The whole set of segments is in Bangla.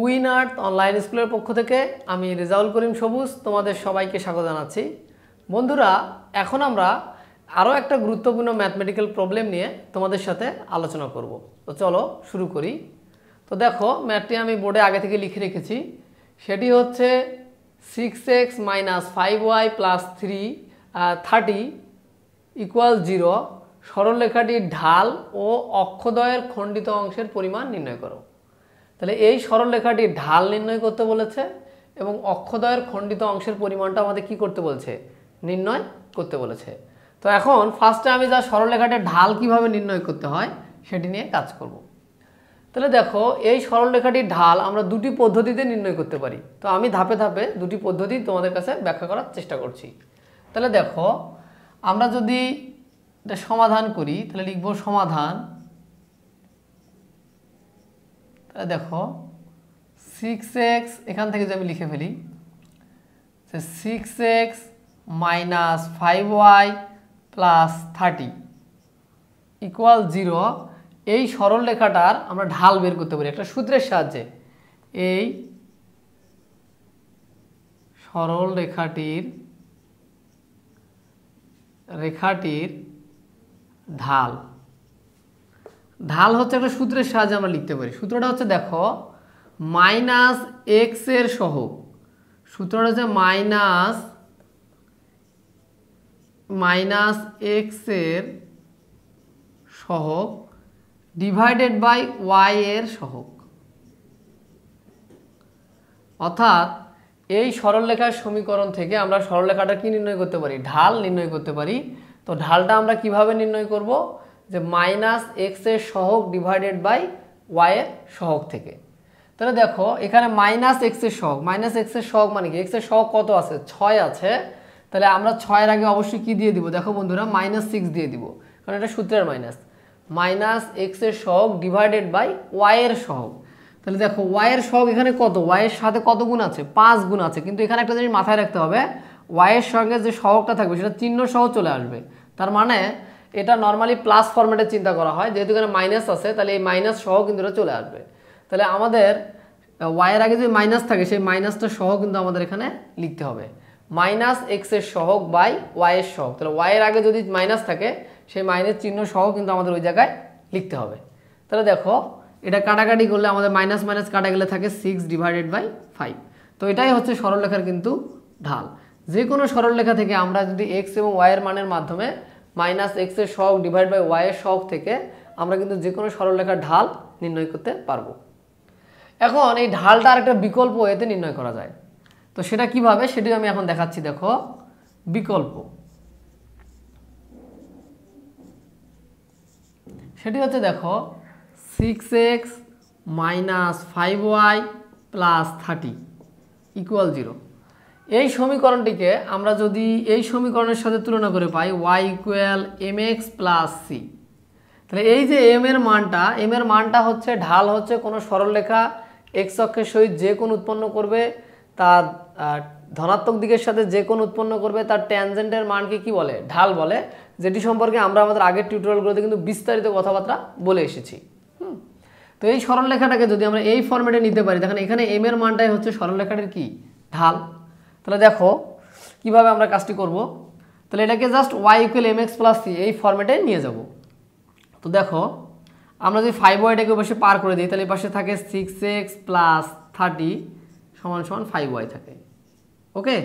উইন আর্থ অনলাইন স্কুলের পক্ষ থেকে আমি রেজাউল করিম সবুজ তোমাদের সবাইকে স্বাগত জানাচ্ছি বন্ধুরা এখন আমরা আরও একটা গুরুত্বপূর্ণ ম্যাথমেটিক্যাল প্রবলেম নিয়ে তোমাদের সাথে আলোচনা করব তো চলো শুরু করি তো দেখো ম্যাথটি আমি বোর্ডে আগে থেকে লিখে রেখেছি সেটি হচ্ছে six x minus five y plus three thirty equal zero সরলরেখাটির ঢাল ও অক্ষদয়ের খণ্ডিত অংশের পরিমাণ নির্ণয় করো তাহলে এই সরলরেখাটির ঢাল নির্ণয় করতে বলেছে এবং অক্ষদয়ের খণ্ডিত অংশের পরিমাণটা আমাদের কি করতে বলছে নির্ণয় করতে বলেছে তো এখন ফার্স্টে আমি যা সরলরেখাটির ঢাল কিভাবে নির্ণয় করতে হয় সেটি নিয়ে কাজ করব। তাহলে দেখো এই সরলরেখাটির ঢাল আমরা দুটি পদ্ধতিতে নির্ণয় করতে পারি তো আমি ধাপে ধাপে দুটি পদ্ধতি তোমাদের কাছে ব্যাখ্যা করার চেষ্টা করছি তাহলে দেখো আমরা যদি এটা সমাধান করি তাহলে লিখব সমাধান তাহলে দেখো সিক্স এক্স এখান থেকে যে আমি লিখে ফেলি six x minus five y plus thirty equal zero এই সরল রেখাটার আমরা ঢাল বের করতে পারি একটা সূত্রের সাহায্যে এই সরল রেখাটির রেখাটির ঢাল ঢাল হচ্ছে একটা সূত্রের সাহায্যে আমরা লিখতে পারি সূত্রটা হচ্ছে দেখো মাইনাস এক্সের সহ সূত্রটা হচ্ছে মাইনাস মাইনাস এক্সের সহক ডিভাইডেড বাই ওয়াই এর সহক অর্থাৎ এই সরলরেখার সমীকরণ থেকে আমরা সরলরেখাটা কি নির্ণয় করতে পারি ঢাল নির্ণয় করতে পারি তো ঢালটা আমরা কিভাবে নির্ণয় করব যে মাইনাস এক্সের সহগ ডিভাইডেড বাই ওয়াইয়ের সহগ থেকে তাহলে দেখো এখানে মাইনাস এক্সের সহগ মাইনাস এক্সের সহগ মানে কি এক্সের সহগ কত আছে ছয় আছে তাহলে আমরা ছয়ের আগে অবশ্যই কি দিয়ে দিব দেখো বন্ধুরা মাইনাস সিক্স দিয়ে দিব কারণ এটা সূত্রের মাইনাস মাইনাস এক্সের সহগ ডিভাইডেড বাই ওয়াইয়ের সহগ তাহলে দেখো ওয়াইয়ের সহগ এখানে কত ওয়াইয়ের সাথে কত গুণ আছে পাঁচ গুণ আছে কিন্তু এখানে একটা জিনিস মাথায় রাখতে হবে ওয়াইয়ের সঙ্গে যে সহগটা থাকবে সেটা চিহ্ন সহ চলে আসবে তার মানে এটা নর্মালি প্লাস ফরম্যাটে চিন্তা করা হয় যেহেতু এখানে মাইনাস আছে তাহলে এই মাইনাস সহ কিন্তু এটা চলে আসবে তাহলে আমাদের ওয়াইয়ের আগে যদি মাইনাস থাকে সেই মাইনাসটা সহ কিন্তু আমাদের এখানে লিখতে হবে মাইনাস এক্সের সহগ বাই ওয়াইয়ের সহগ তাহলে ওয়াইয়ের আগে যদি মাইনাস থাকে সেই মাইনাস চিহ্ন সহ কিন্তু আমাদের ওই জায়গায় লিখতে হবে তাহলে দেখো এটা কাটাকাটি করলে আমাদের মাইনাস মাইনাস কাটা গেলে থাকে সিক্স ডিভাইডেড বাই ফাইভ তো এটাই হচ্ছে সরলরেখার কিন্তু ঢাল যে কোনো সরলরেখা থেকে আমরা যদি এক্স এবং ওয়াইয়ের মানের মাধ্যমে মাইনাস এক্সের শখ ডিভাইড বাই ওয়াইয়ের শখ থেকে আমরা কিন্তু যে কোনো সরলরেখার ঢাল নির্ণয় করতে পারবো এখন এই ঢালটা আর একটা বিকল্প এতে নির্ণয় করা যায় তো সেটা কিভাবে সেটি আমি এখন দেখাচ্ছি দেখো বিকল্প সেটি হচ্ছে দেখো six x minus five y plus thirty equal zero এই সমীকরণটিকে আমরা যদি এই সমীকরণের সাথে তুলনা করে পাই y equal m x plus c তাহলে এই যে এম এর মানটা এম এর মানটা হচ্ছে ঢাল হচ্ছে কোনো সরলরেখা এক্স অক্ষের সহিত যে কোন উৎপন্ন করবে তার ধনাত্মক দিকের সাথে যে কোন উৎপন্ন করবে তার ট্যানজেন্টের মানকে কি বলে ঢাল বলে যেটি সম্পর্কে আমরা আমাদের আগের টিউটোরিয়ালগুলোতে কিন্তু বিস্তারিত কথাবার্তা বলে এসেছি তো এই সরলরেখাটাকে যদি আমরা এই ফর্মেটে নিতে পারি দেখেন এখানে এম এর মানটাই হচ্ছে সরলরেখাটার কি ঢাল তাহলে দেখো কিভাবে আমরা কাজটি করব তাহলে এটাকে just y equal m x plus c এই ফর্মেটে নিয়ে যাব তো দেখো আমরা যদি ফাইভ ওয়াইটাকে পাশে পার করে দিই তাহলে পাশে থাকে সিক্স এক্স প্লাস থার্টি সমান সমান ফাইভ ওয়াই থাকে ওকে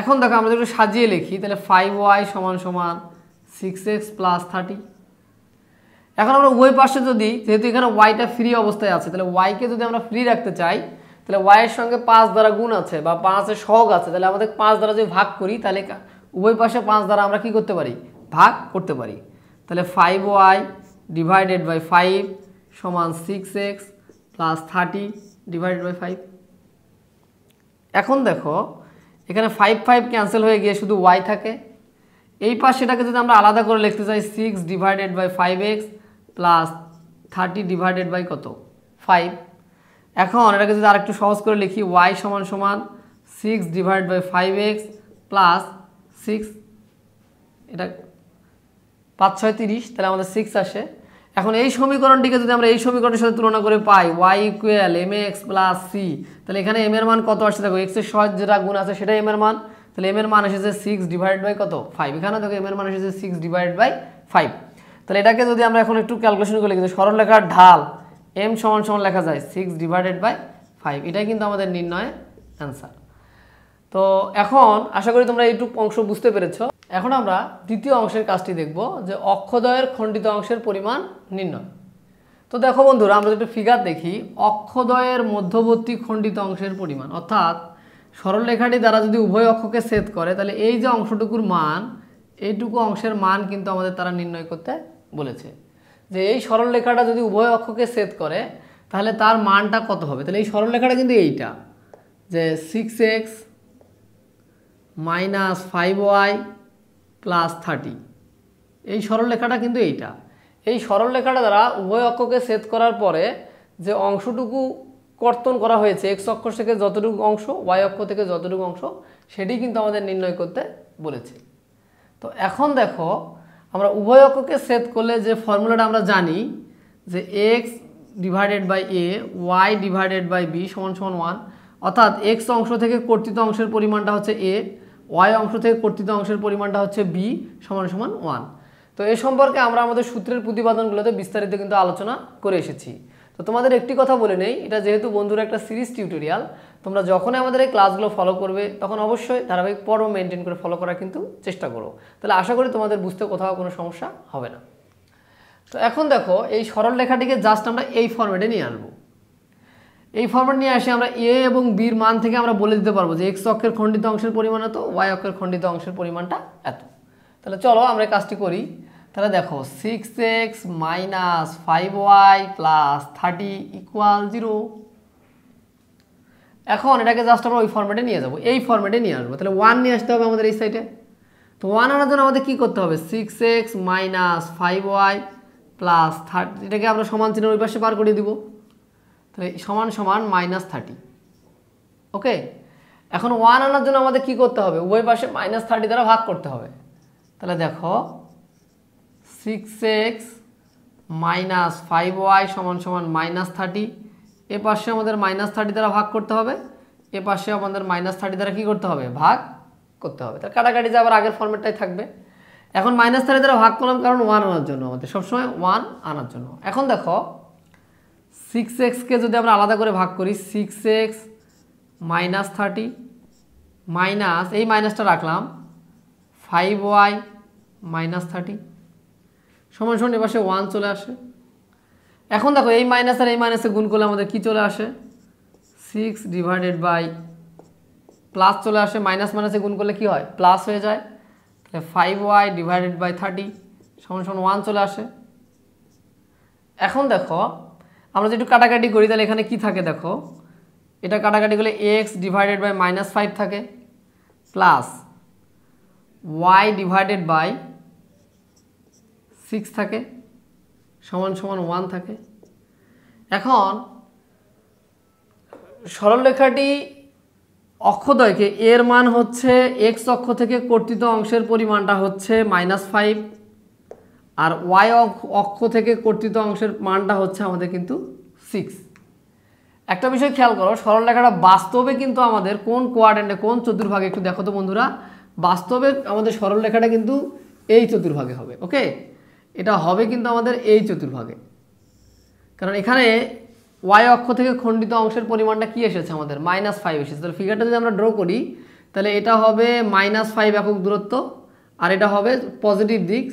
এখন দেখো আমরা যদি সাজিয়ে লিখি তাহলে ফাইভ ওয়াই সমান সমান সিক্স এক্স প্লাস থার্টি এখন আমরা ওয়ে পাশে যদি যেহেতু এখানে ওয়াইটা ফ্রি অবস্থায় আছে তাহলে ওয়াইকে যদি আমরা ফ্রি রাখতে চাই তাহলে ওয়াইয়ের সঙ্গে পাঁচ দ্বারা গুণ আছে বা পাঁচের সহগ আছে তাহলে আমাদের পাঁচ দ্বারা যদি ভাগ করি তাহলে উভয় পাশে পাঁচ দ্বারা আমরা কি করতে পারি ভাগ করতে পারি তাহলে five y divided by five সমান six x plus thirty divided by five এখন দেখো এখানে ফাইভ ফাইভ ক্যান্সেল হয়ে গিয়ে শুধু ওয়াই থাকে এই পাশেটাকে যদি আমরা আলাদা করে লিখতে চাই six divided by five x plus thirty divided by কত ফাইভ এখন এটাকে যদি আরেকটু সহজ করে লিখি ওয়াই সমান সমান six divide by five x plus six এটা পাঁচ ছয় তিরিশ তাহলে আমাদের সিক্স আসে এখন এই সমীকরণটিকে যদি আমরা এই সমীকরণের সাথে তুলনা করে পাই y equal m x plus c তাহলে এখানে এম এর মান কত আসছে দেখো এক্সের সহজ যেটা গুণ আছে সেটাই এম এর মান তাহলে এম এর মান এসেছে সিক্স ডিভাইড বাই কত ফাইভ এখানে দেখো এম এর মান এসেছে সিক্স ডিভাইড বাই ফাইভ তাহলে এটাকে যদি আমরা এখন একটু ক্যালকুলেশন করি কিন্তু সরলরেখার ঢাল এম সমান সমান লেখা যায় সিক্স ডিভাইডেড বাই ফাইভ এটাই কিন্তু আমাদের নির্ণয়ের অ্যান্সার তো এখন আশা করি তোমরা এইটুকু অংশ বুঝতে পেরেছ এখন আমরা দ্বিতীয় অংশের কাজটি দেখব যে অক্ষদয়ের খণ্ডিত অংশের পরিমাণ নির্ণয় তো দেখো বন্ধুরা আমরা যদি ফিগার দেখি অক্ষদয়ের মধ্যবর্তী খণ্ডিত অংশের পরিমাণ অর্থাৎ সরলরেখাটি দ্বারা যদি উভয় অক্ষকে সেদ করে তাহলে এই যে অংশটুকুর মান এইটুকু অংশের মান কিন্তু আমাদের তারা নির্ণয় করতে বলেছে যে এই সরলরেখাটা যদি উভয় অক্ষকে সেদ করে তাহলে তার মানটা কত হবে তাহলে এই সরলরেখাটা কিন্তু এইটা যে six x minus five y plus thirty এই সরলরেখাটা কিন্তু এইটা এই সরলরেখাটা দ্বারা উভয় অক্ষকে সেদ করার পরে যে অংশটুকু কর্তন করা হয়েছে এক্স অক্ষ থেকে যতটুকু অংশ ওয়াই অক্ষ থেকে যতটুকু অংশ সেটি কিন্তু আমাদের নির্ণয় করতে বলেছে তো এখন দেখো আমরা উভয় অক্ষকে সেদ করলে যে ফর্মুলাটা আমরা জানি যে x divided by a y divided by b সমান সমান ওয়ান অর্থাৎ এক্স অংশ থেকে কর্তৃত অংশের পরিমাণটা হচ্ছে এ ওয়াই অংশ থেকে কর্তৃত অংশের পরিমাণটা হচ্ছে বি সমান সমান ওয়ান তো এ সম্পর্কে আমরা আমাদের সূত্রের প্রতিপাদনগুলোতে বিস্তারিত কিন্তু আলোচনা করে এসেছি তো তোমাদের একটি কথা বলে নেই এটা যেহেতু বন্ধুরা একটা সিরিজ টিউটোরিয়াল তোমরা যখনই আমাদের এই ক্লাসগুলো ফলো করবে তখন অবশ্যই ধারাবাহিক পরও মেনটেন করে ফলো করার কিন্তু চেষ্টা করো তাহলে আশা করি তোমাদের বুঝতে কোথাও কোনো সমস্যা হবে না তো এখন দেখো এই সরল লেখাটিকে জাস্ট আমরা এই ফর্মেটে নিয়ে আনবো এই ফর্মেট নিয়ে আসে আমরা এ এবং বির মান থেকে আমরা বলে দিতে পারবো যে এক্স অক্ষের খণ্ডিত অংশের পরিমাণ এত ওয়াই অক্ষের খণ্ডিত অংশের পরিমাণটা এত তাহলে চলো আমরা কাজটি করি তাহলে দেখো six x minus five y plus thirty equal zero এখন এটাকে জাস্ট আমরা ওই ফর্মেটে নিয়ে যাবো এই ফর্মেটে নিয়ে আসবো তাহলে ওয়ান নিয়ে আসতে হবে আমাদের এই সাইডে তো ওয়ান আনার জন্য আমাদের কী করতে হবে six x minus five y plus thirty এটাকে আমরা সমান চিহ্ন ওই পাশে পার করিয়ে দিব তাহলে সমান সমান মাইনাস থার্টি ওকে এখন ওয়ান আনার জন্য আমাদের কী করতে হবে উভয় পাশে মাইনাস থার্টি দ্বারা ভাগ করতে হবে তাহলে দেখো six x minus five y সমান সমান মাইনাস থার্টি এ পাশে আমাদের মাইনাস থার্টি দ্বারা ভাগ করতে হবে এ পাশে আমাদের মাইনাস থার্টি দ্বারা কী করতে হবে ভাগ করতে হবে তার কাটাকাটি যে আবার আগের ফর্মেটটাই থাকবে এখন মাইনাস থার্টি দ্বারা ভাগ করলাম কারণ ওয়ান আনার জন্য আমাদের সবসময় ওয়ান আনার জন্য এখন দেখো সিক্স এক্সকে যদি আমরা আলাদা করে ভাগ করি six x minus thirty minus এই মাইনাসটা রাখলাম ফাইভ ওয়াই মাইনাস থার্টি সমান সমান এ পাশে ওয়ান চলে আসে এখন দেখো এই মাইনাস আর এই মাইনাসে গুণ করলে আমাদের কী চলে আসে সিক্স ডিভাইডেড বাই প্লাস চলে আসে মাইনাস মাইনাসে গুণ করলে কি হয় প্লাস হয়ে যায় তাহলে five y divided by thirty সমান সমান ওয়ান চলে আসে এখন দেখো আমরা একটু কাটাকাটি করি তাহলে এখানে কি থাকে দেখো এটা কাটাকাটি করলে x divided by minus five থাকে plus y divided by six থাকে সমান সমান ওয়ান থাকে এখন সরলরেখাটি অক্ষদয়কে এর মান হচ্ছে এক্স অক্ষ থেকে কর্তৃত অংশের পরিমাণটা হচ্ছে মাইনাস ফাইভ আর ওয়াই অক্ষ থেকে কর্তৃত অংশের মানটা হচ্ছে আমাদের কিন্তু সিক্স একটা বিষয় খেয়াল করো সরলরেখাটা বাস্তবে কিন্তু আমাদের কোন কোয়ার্ডেন্টে কোন চতুর্ভাগে একটু দেখো তো বন্ধুরা বাস্তবে আমাদের সরলরেখাটা কিন্তু এই চতুর্ভাগে হবে ওকে এটা হবে কিন্তু আমাদের এই চতুর্ভাগে কারণ এখানে ওয়াই অক্ষ থেকে খণ্ডিত অংশের পরিমাণটা কি এসেছে আমাদের মাইনাস ফাইভ এসেছে তাহলে ফিগারটা যদি আমরা ড্র করি তাহলে এটা হবে মাইনাস ফাইভ একক দূরত্ব আর এটা হবে পজিটিভ দিক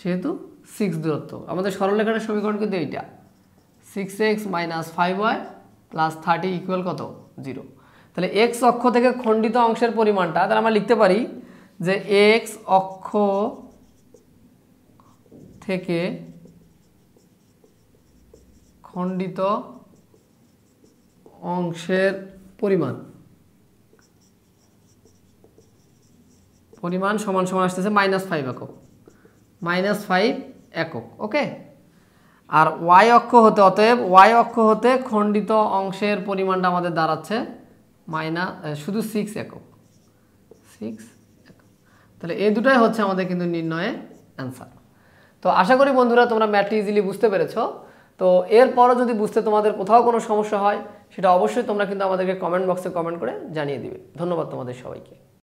সেহেতু সিক্স দূরত্ব আমাদের সরলরেখাটা সমীকরণ কিন্তু এইটা six x minus five y plus thirty equal কত জিরো তাহলে এক্স অক্ষ থেকে খণ্ডিত অংশের পরিমাণটা তাহলে আমরা লিখতে পারি যে এক্স অক্ষ থেকে খণ্ডিত অংশের পরিমাণ পরিমাণ সমান সমান আসতেছে মাইনাস ফাইভ একক মাইনাস ফাইভ একক ওকে আর ওয়াই অক্ষ হতে অতএব ওয়াই অক্ষ হতে খণ্ডিত অংশের পরিমাণটা আমাদের দাঁড়াচ্ছে মাইনা শুধু সিক্স একক সিক্স তাহলে এই দুটাই হচ্ছে আমাদের কিন্তু নির্ণয়ে অ্যান্সার তো আশা করি বন্ধুরা তোমরা ম্যাথটি ইজিলি বুঝতে পেরেছো তো এরপরও যদি বুঝতে তোমাদের কোথাও কোনো সমস্যা হয় সেটা অবশ্যই তোমরা কিন্তু আমাদেরকে কমেন্ট বক্সে কমেন্ট করে জানিয়ে দিবে ধন্যবাদ তোমাদের সবাইকে